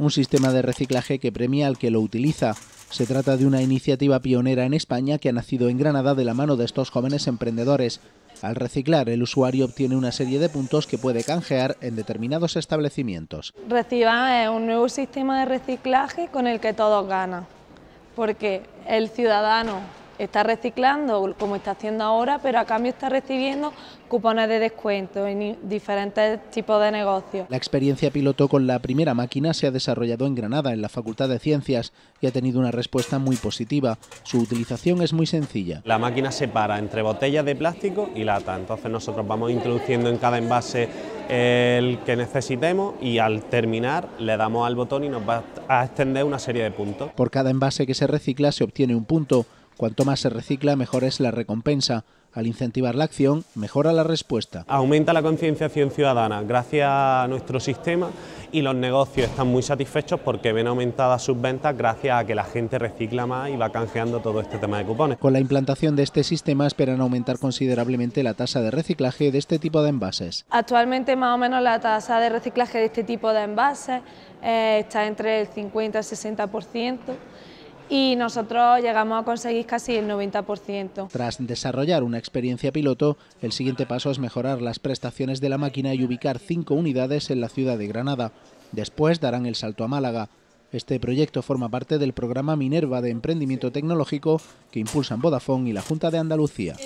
un sistema de reciclaje que premia al que lo utiliza. Se trata de una iniciativa pionera en España que ha nacido en Granada de la mano de estos jóvenes emprendedores. Al reciclar, el usuario obtiene una serie de puntos que puede canjear en determinados establecimientos. Reciba eh, un nuevo sistema de reciclaje con el que todos ganan, porque el ciudadano está reciclando como está haciendo ahora, pero a cambio está recibiendo cupones de descuento en diferentes tipos de negocios. La experiencia piloto con la primera máquina se ha desarrollado en Granada, en la Facultad de Ciencias, y ha tenido una respuesta muy positiva. Su utilización es muy sencilla. La máquina separa entre botellas de plástico y lata, entonces nosotros vamos introduciendo en cada envase el que necesitemos y al terminar le damos al botón y nos va a extender una serie de puntos. Por cada envase que se recicla se obtiene un punto. Cuanto más se recicla, mejor es la recompensa. Al incentivar la acción, mejora la respuesta. Aumenta la concienciación ciudadana gracias a nuestro sistema y los negocios están muy satisfechos porque ven aumentadas sus ventas gracias a que la gente recicla más y va canjeando todo este tema de cupones. Con la implantación de este sistema esperan aumentar considerablemente la tasa de reciclaje de este tipo de envases. Actualmente más o menos la tasa de reciclaje de este tipo de envases eh, está entre el 50 y el 60% y nosotros llegamos a conseguir casi el 90%. Tras desarrollar una experiencia piloto, el siguiente paso es mejorar las prestaciones de la máquina y ubicar cinco unidades en la ciudad de Granada. Después darán el salto a Málaga. Este proyecto forma parte del programa Minerva de Emprendimiento Tecnológico que impulsan Vodafone y la Junta de Andalucía.